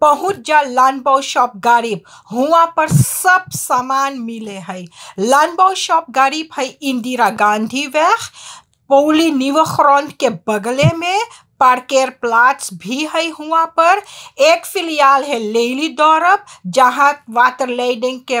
पहुँच जा लानबाउ शॉप गरीब हुआ पर सब सामान मिले है लानबाउ शॉप गरीब है इंदिरा गांधी वैख पौली निवखरौन के बगले में पार्केर प्लाट्स भी है हुआ पर एक फिलियाल है लेली दौरब जहाँ वाटर लेडिंग के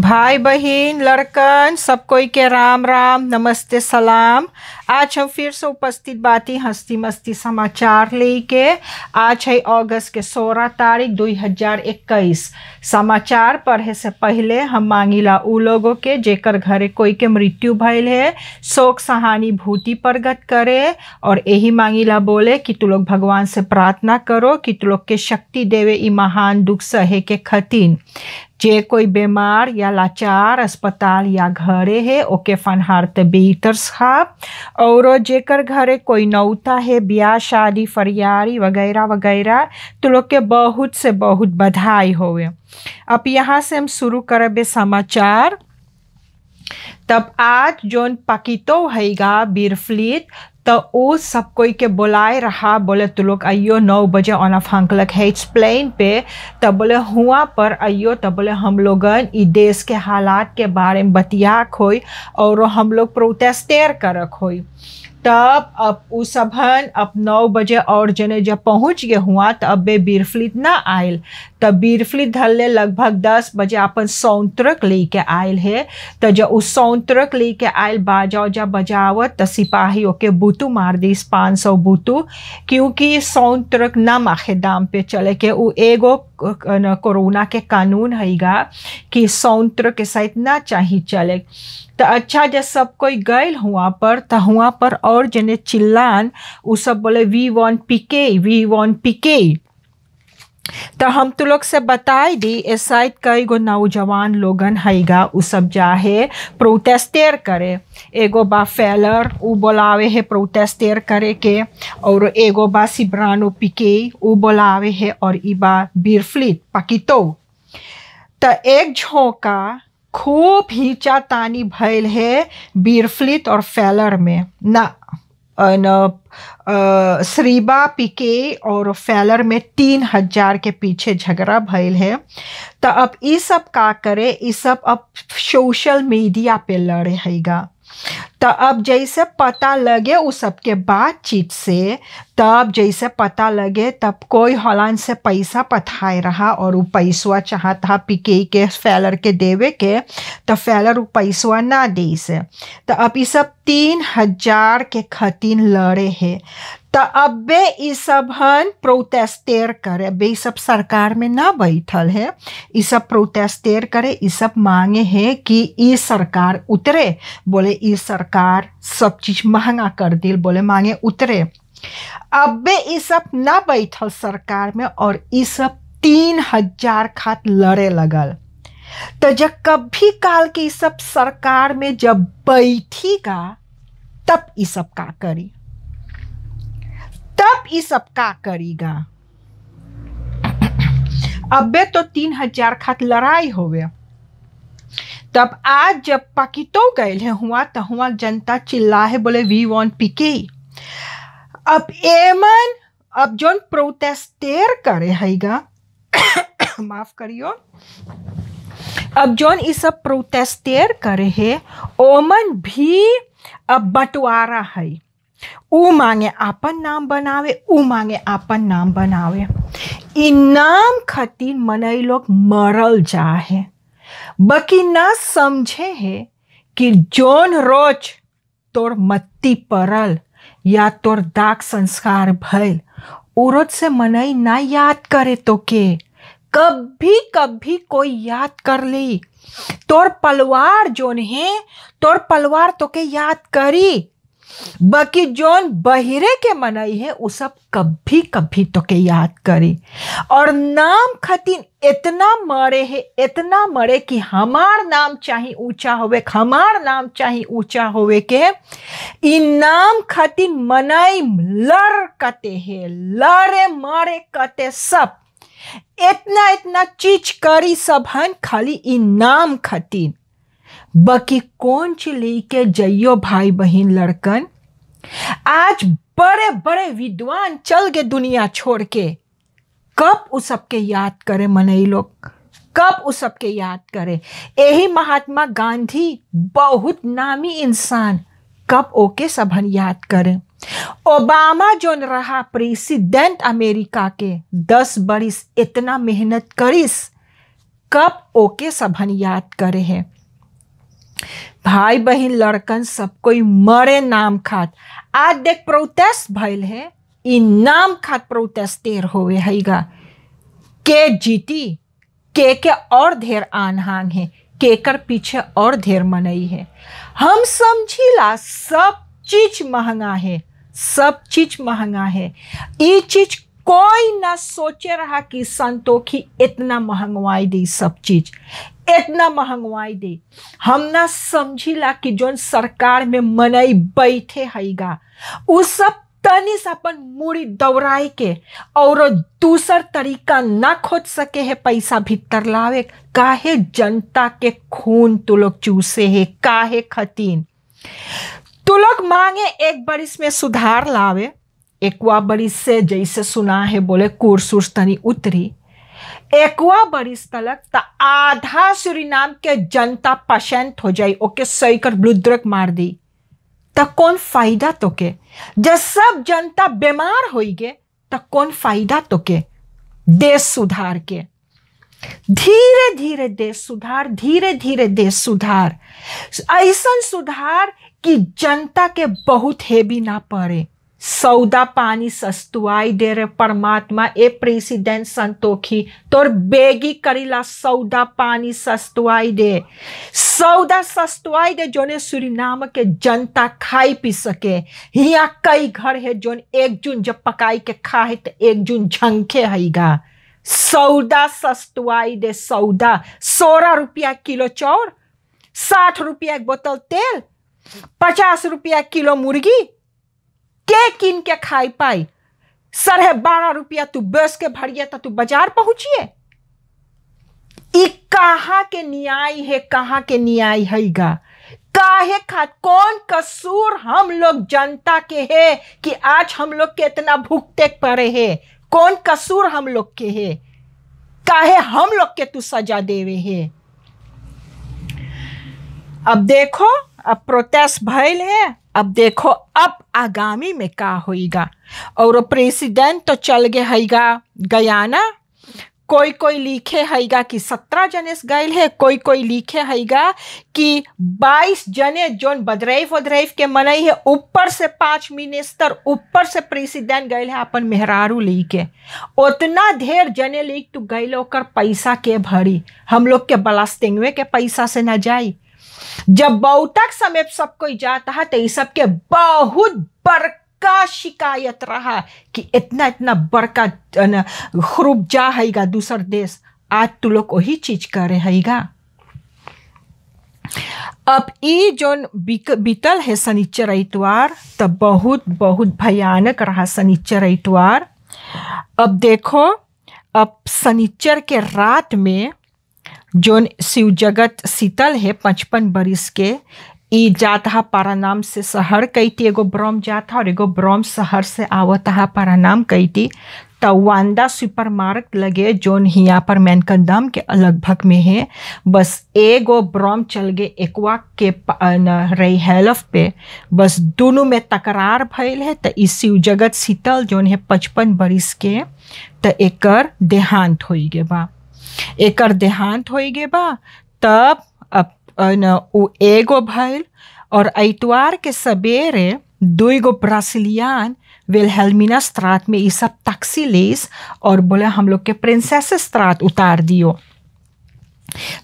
भाई बहन लड़कन सब कोई के राम राम नमस्ते सलाम आज हम फिर से उपस्थित बाती हस्ती मस्ती समाचार लेके आज है अगस्त के सोलह तारीख 2021 समाचार पढ़े से पहले हम मांगिला उ लोगों के जेकर घरे कोई के मृत्यु भयल है शोक सहानी भूति प्रगट करे और यही मांगिला बोले कि तू लोग भगवान से प्रार्थना करो कि तू लोग के शक्ति देवे ई महान दुख सहे के खतिन जे कोई बीमार या लाचार अस्पताल या घरे है ओके फनहार तबीतर साहब और जेकर घरे कोई नौता है ब्याह शादी फरियारी वगैरह वगैरह तो लोग के बहुत से बहुत बधाई होवे अब यहाँ से हम शुरू करबे समाचार तब आज जोन पकितो हैगा बिरफ्लीत तो वो सब कोई के बुलाए रहा बोले तो लोग आइयो नौ बजे ऑन हंकलक हाँ, है इट्स प्लेन पे तब तो बोले हुआ पर आइयो तब तो बोले हम लोग देश के हालात के बारे में बतिया खोई और हम लोग प्रोटेस्टेर कर खोई तब अब उ सबहन अब नौ बजे और जने जब पहुँच गए हुआ तो अब बे बीरफ्लीत ना आयल तो बीरफली धल्ले लगभग दस बजे अपन सौंतरक लेके आयल है तो जब उस सौंतरक लेके आयल बाजा उजा बजावत तो सिपाही ओके बूतू मार दीस पाँच सौ बूतू क्योंकि सौंतरक न माखे दाम पे चले के वो एगो कोरोना के कानून हैगा कि सौंत्र के साथ ना चाहिए चले तो अच्छा जब सब कोई गए हुआ पर तो हुआ पर और जने चिल्लान वो सब बोले we want PK we want PK तो हम तो लोग से बताए दी शायद कई गो नौजवान लोगन हैगा उ सब जाहे प्रोटेस्टेर करे एगो बा फैलर उ बोलावे है प्रोटेस्टेर करे के और एगो बा सिब्रानो पिके उ बोलावे है और ई बा बीरफ्लिट पकितो तो एक झोंका खूब हिचा तानी भैल है बीरफ्लित और फैलर में ना न, सरीबा पिके और फैलर में तीन हजार के पीछे झगड़ा भयल है तो अब ये सब का करे ये सब अब सोशल मीडिया पे लड़े हैगा तो अब जैसे पता लगे उस सब के बातचीत से तब तो जैसे पता लगे तब कोई हलान से पैसा पठाए रहा और वो पैसवा था पिके के फैलर के देवे के तो फैलर वो पैसवा ना दे से तो अब ये सब तीन हजार के खतीन लड़े है तो अबे सब हन प्रोटेस्टेर करे अबे सब सरकार में ना बैठल है इ सब प्रोटेस्टेर करे इस सब मांगे है कि इ सरकार उतरे बोले इ सरकार सब चीज महंगा कर दिल बोले मांगे उतरे अबे इस सब ना बैठल सरकार में और इस सब तीन हजार खात लड़े लगल तो जब कभी काल के सब सरकार में जब बैठी का तब ये सब का करी तब इस का करेगा अबे तो तीन हजार खात लड़ाई होवे तब आज जब पाकितो गए हैं हुआ तो हुआ जनता चिल्ला है बोले वी वॉन्ट पीके अब एमन अब जोन प्रोटेस्टेर करे है माफ करियो अब जोन इस सब प्रोटेस्टेर करे है ओमन भी अब बंटवारा है मांगे आपन नाम बनावे ऊ मांगे आपन नाम बनावे इनाम खातिर मनई लोग मरल जा है बाकी ना समझे है कि जोन रोज तोर मत्ती परल या तोर दाग संस्कार भय उरोज से मनई ना याद करे तो के कभी कभी कोई याद कर ली तोर पलवार जोन है तोर पलवार तो के याद करी बाकी जोन बहिरे के मनाई है वो सब कभी कभी तो के याद करी और नाम खतीन इतना मरे है इतना मरे कि हमार नाम चाहे ऊंचा होवे हमार नाम चाहे ऊंचा होवे के इन नाम खतीन मनाई लड़ कते है लड़े मारे कते सब इतना इतना चीज करी सब हन खाली इन नाम खतीन बकी कौन चिली के जइयो भाई बहन लड़कन आज बड़े बड़े विद्वान चल गए दुनिया छोड़ के कब उस सबके याद करे मनई लोग कब उस सबके याद करे यही महात्मा गांधी बहुत नामी इंसान कब ओके सभन याद करे ओबामा जो रहा प्रेसिडेंट अमेरिका के दस बरिस इतना मेहनत करिस कब ओके सभन याद करे हैं भाई बहन लड़कन सब कोई मरे नाम खात आज देख प्रोटेस्ट भैल है इ नाम खात प्रोटेस्टेर होवे हैगा के जीती के के और ढेर आनहान है केकर पीछे और ढेर मनई है हम समझीला सब चीज महंगा है सब चीज महंगा है ई चीज कोई ना सोचे रहा कि संतोखी इतना महंगवाई दी सब चीज इतना महंगवाई दी हम ना समझी ला कि जो सरकार में मनाई बैठे हैगा उ सब तनिस अपन मुड़ी दौड़ाई के और दूसर तरीका ना खोज सके है पैसा भीतर लावे काहे जनता के खून तू लोग चूसे है काहे खतीन तू लोग मांगे एक बार इसमें सुधार लावे एक्वा बड़ी से जैसे सुना है बोले कुरसुर तनी उतरी एक्वा बड़ी तलक त आधा सुरीनाम के जनता पशंत हो जाई ओके सही कर ब्लुद्रक मार दी त कौन फायदा तो के जब सब जनता बीमार हो गए त कौन फायदा तो के देश सुधार के धीरे धीरे देश सुधार धीरे धीरे देश सुधार ऐसा सुधार कि जनता के बहुत हेवी ना पड़े सौदा पानी stuaidere parmatma e president santoki tor begi सौदा पानी सस्तुआई दे सौदा दे जोने सुरीनाम के जनता खाई पी सके हिया कई घर है जोन एक जून जब पकाई के खाए तो एक जून झंखे हैगा सौदा सस्तुआई दे सौदा सोलह रुपया किलो चौर साठ रुपया एक बोतल तेल पचास रुपया किलो मुर्गी के किन के खाई पाई सर है बारह रुपया तू बस के भरिए तो तू बाजार पहुंचिए कहा के न्याय है कहा के न्याय है गा काहे खा कौन कसूर हम लोग जनता के है कि आज हम लोग के इतना भुगते पड़े है कौन कसूर हम लोग के है काहे हम लोग के तू सजा देवे है अब देखो अब प्रोटेस्ट भयल है अब देखो अब आगामी में का होगा और प्रेसिडेंट तो चल गए हैगा गयाना कोई कोई लिखे हैगा कि सत्रह जने से गए है कोई कोई लिखे हैगा कि बाईस जने जो बदरैफ वदरैफ के मनई है ऊपर से पांच मिनिस्टर ऊपर से प्रेसिडेंट गए है अपन मेहरारू ली के उतना ढेर जने लिख तू गए पैसा के भरी हम लोग के बलास्तिंगवे के पैसा से ना जाई जब बहुतक समय सबको जाता तो ये सबके बहुत बड़का शिकायत रहा कि इतना इतना बड़का ख्रूब जा हैगा दूसर देश आज तू लोग वही चीज करे हैगा अब ई जो बीतल है शनिचर इतवार तो बहुत बहुत भयानक रहा शनिचर इतवार अब देखो अब शनिचर के रात में जो शिव जगत शीतल है पचपन बरिस के ई जात हा नाम से शहर कैटी एगो ब्रह्म जात और एगो ब्रह्म शहर से आवत हा नाम कैटी तो वांदा सुपर मार्ग लगे जोन हिया पर मैनकन दाम के लगभग में है बस एगो ब्रह्म चल गए एक्वा के रही हेल्फ पे बस दोनों में तकरार भैल है तो इस शिव जगत शीतल जोन है पचपन बरिस के तो एकर देहांत हो गए बा एक देहांत हो गए बा तब वो एगो भइल और ऐतवार के सवेरे दुगो ब्रासिलियान वेलहेलमिना स्त्रात में ये सब तकसी लेस और बोले हम लोग के प्रिंसेस स्त्रात उतार दियो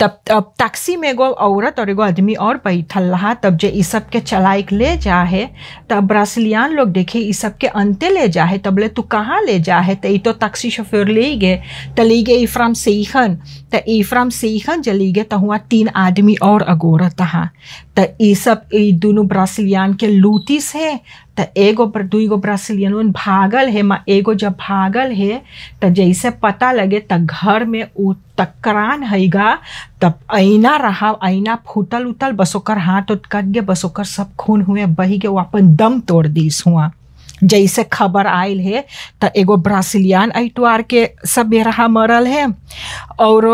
तब तब टैक्सी में एगो औरत और एगो आदमी और बैठल रहा तब जे सब के चलाइक ले जा है तब ब्रासिलियान लोग देखे इस सब के अंते ले जा है तब ले तू कहाँ ले जा है तो तो टैक्सी शोफेर ले गए तो ले गए इफ्राम फ्राम तो इफ्राम फ्राम जली गए तो हुआ तीन आदमी और अगोरत हाँ तो ये सब दोनों ब्रासिलियान के लूटिस है तो एगो पर ब्रश ब्रासिलियन भागल है माँ एगो जब भागल है तो जैसे पता लगे तो घर में उ तकरान है तब ऐना रहा ऐना फूटल उतल बस ओकर हाथ उत कट गए बस ओकर सब खून हुए बह के वो अपन दम तोड़ दीस हुआ जैसे खबर आयल है तो एगो ब्रासिलियन ऐतवार के सब बेरहा मरल है और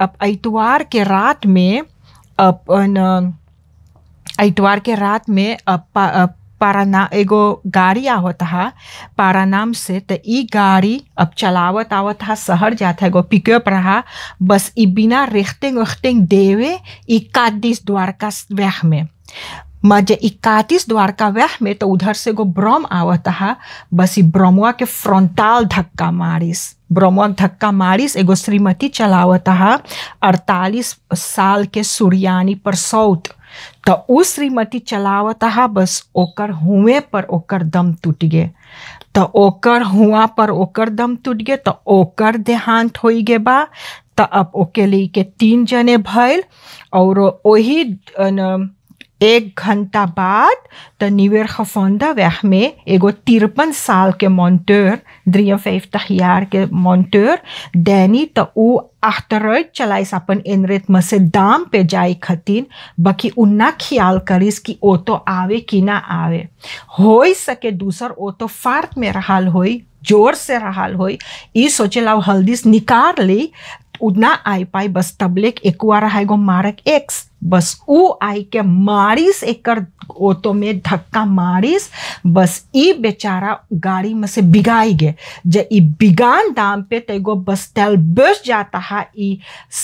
अब ऐतवार के रात में अपन ऐतवार के रात में अब पाराना एगो गाड़ी आवत हा नाम से तो ई गाड़ी अब चलावत आवत हा शहर जाता है एगो पिकअप रहा बस ई बिना रेखते उखते देवे इकादीस द्वारका व्याह में मजे इक्कीस द्वारका व्याह में तो उधर से एगो ब्रह्म आवत हा बस ई ब्रह्मवा के फ्रंटाल धक्का मारिस ब्रह्मवा धक्का मारिस एगो श्रीमती चलावत हा अड़तालीस साल के सूर्यानी पर सौत तो उ श्रीमती चलावत हा बस ओकर हुए पर ओकर दम टूट गए तो ओकर हुआ पर ओकर दम टूट गए तो ओकर देहांत हो गए बा तो अब ओके लिए के तीन जने भइल और वही एक घंटा बाद द निवेर खफोंदा वह में एगो तिरपन साल के मोन्टोर द्रिय फेफ्तह के मोन्टोर दैनी त उ अख्तरज चलाइस अपन इंद्रित में से दाम पे जाए खतिन बाकी उन्ना ख्याल करीस कि ओ तो आवे कि ना आवे हो सके दूसर ओ तो फार्त में रहा होई जोर से रहा होई ई सोचे लाओ हल्दीस निकार ली ઉના पाई बस બસ તબલેક એકવાર હાઈગો मारक एक्स बस ऊ आई के मारिस एकर ओतो में धक्का मारिस बस ई बेचारा गाड़ी में से बिगाई गे जे ई बिगान दाम पे तेगो बस तेल बस जाता है ई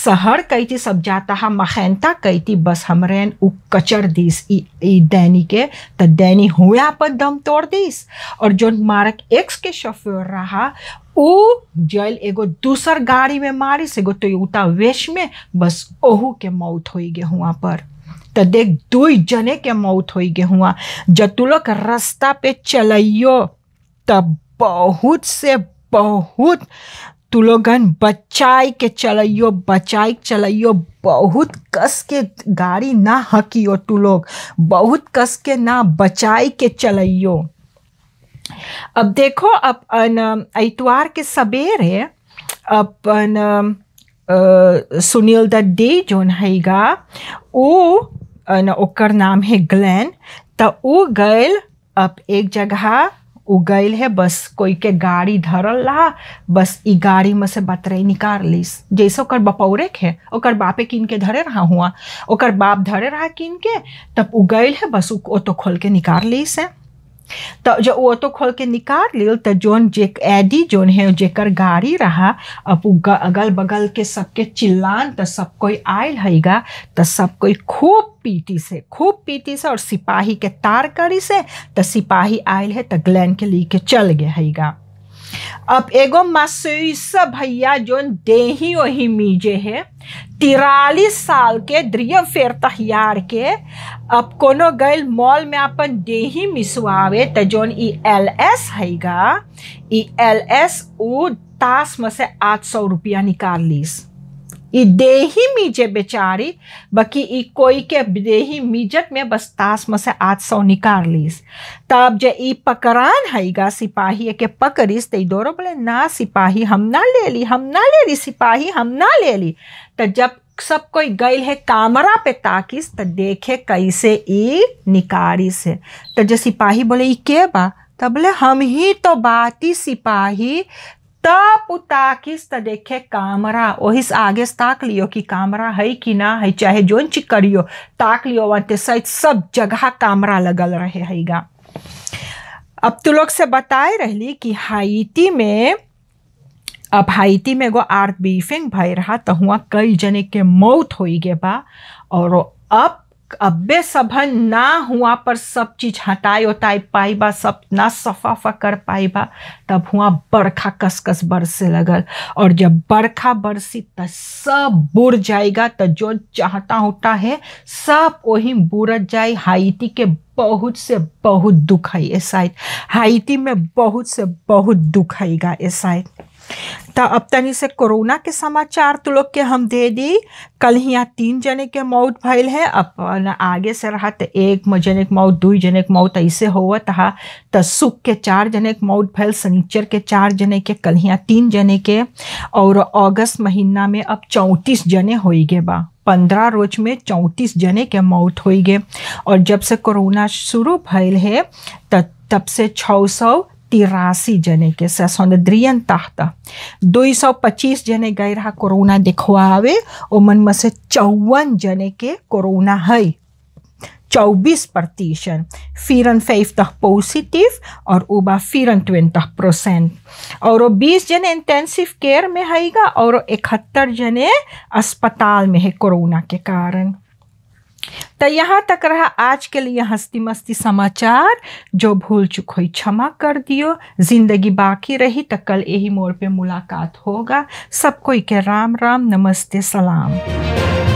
शहर थी सब जाता है मखेंता थी बस हमरेन उ कचर दीस ई ई दैनी के त दैनी हुआ पर दम तोड़ दीस और जो मारक एक्स के शोफेर रहा ऊ जल एगो दूसर गाड़ी में से एगो टोयोटा वेश में बस ओहू के मौत हो गए हुआ पर तो देख दुई जने के मौत हो गए हुआ जतुलक रास्ता पे चलियो तब बहुत से बहुत तुलोगन बचाई के चलियो बचाई के चलियो बहुत कस के गाड़ी ना हकियो तू लोग बहुत कस के ना बचाई के चलियो अब देखो अपन इतवार के सवेरे अपन सुनील दड्डी जोन हैगा ओ नाम है ग्लैन तो वो गए अब एक जगह उ गल है बस कोई के गाड़ी धरल रहा बस इ गाड़ी में से बतरे निकाल लीस जैसे ओकर बपौरे के ओकर बापे किन के धरे रहा हुआ ओकर बाप धरे रहा किन के तब उ गल है बस उ तो खोल के निकाल लीस है तो जो वो तो खोल के निकाल लियो तो जोन जे एडी जोन है जेकर गाड़ी रहा अब अगल बगल के सबके चिल्लान तो सब कोई आयल हैगा तो सब कोई खूब पीटी से खूब पीटी से और सिपाही के तार करी से तो सिपाही आयल है तो ग्लैन के ली के चल गया हैगा अब एगो मसूस भैया जोन देही ओही मीजे है तिरालीस साल के द्रिय फेर तहियार के अब कोनो गैल मॉल में अपन देही मिसवावे त जोन ई एल एस हैगा ई एल एस उ तास में से आठ सौ रुपया निकाल लीस ಈ बेचारी ಮೀಜೆ ಬೇಚಾರಿ कोई के ಕೊಯ್ಕೆ मीजत में बस तास में से आज सौ निकाल लीस तब जे ई पकरान हईगा सिपाही के पकड़ीस ते दोरो बोले ना सिपाही हम ना ले ली हम ना ले ली सिपाही हम ना ले ली तो जब सब कोई गई है कामरा पे ताकिस तो देखे कैसे ई निकारी से तो जो सिपाही बोले ई के बा तब बोले हम ही तो बाती सिपाही ताकिस देखे कामरा ओहिस आगे ताक लियो कि कामरा है कि ना है चाहे जोन करियो ताक लियो वंते सहित सब जगह कामरा लगल रहे हैगा अब तू लोग से बताए रही कि हाइटी में अब हाइटी में एगो आर्थ बीफिंग भय रहा तो हुआ कई जने के मौत हो गए बा और अब अबे सभन ना हुआ पर सब चीज हटाए उताए पाइबा सब ना सफाफा कर पाइबा तब हुआ बरखा कसकस बरसे लगल और जब बरखा बरसी त सब बुर जाएगा तो जो चाहता होता है सब वही बुरत जाए हाइटी के बहुत से बहुत दुख है ऐसा हाइटी में बहुत से बहुत दुख हैगा ऐसा तो अब तनि से कोरोना के समाचार तो लोग के हम दे दी कल यहाँ तीन जने के मौत भैल है अपन आगे से रहा तो एक जने के मौत दुई जने के मौत ऐसे हो था तो सुख के चार जने के मौत भइल शनिचर के चार जने के कल ही तीन जने के और अगस्त महीना में अब चौंतीस जने हो गए बा पंद्रह रोज में चौंतीस जने के मौत हो गए और जब से कोरोना शुरू भैल है तब से छः सौ तिरासी जने के ससौंद्रियन ताहता दुई सौ पच्चीस जने गए रहा कोरोना दिखवावे मन में से चौवन जने के कोरोना है चौबीस प्रतिशत फिरन फाइव तक पॉजिटिव और उबा फिरन ट्वेन तक प्रोसेंट और बीस जने इंटेंसिव केयर में हैगा और इकहत्तर जने अस्पताल में है कोरोना के कारण तो यहाँ तक रहा आज के लिए हंसती मस्ती समाचार जो भूल चुक हो क्षमा कर दियो जिंदगी बाकी रही तो कल यही मोड़ पे मुलाकात होगा सब कोई के राम राम नमस्ते सलाम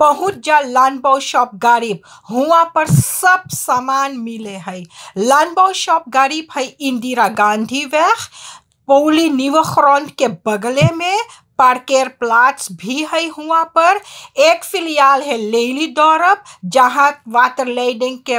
पहुंच जा लानबाव शॉप गरीब हुआ पर सब सामान मिले है लानबाव शॉप गरीब है इंदिरा गांधी वह पौली निवख्रॉन के बगले में पार्केर प्लाट्स भी है हुआ पर एक फिलहाल है लेली दौरब जहाँ वाटर लेडिंग के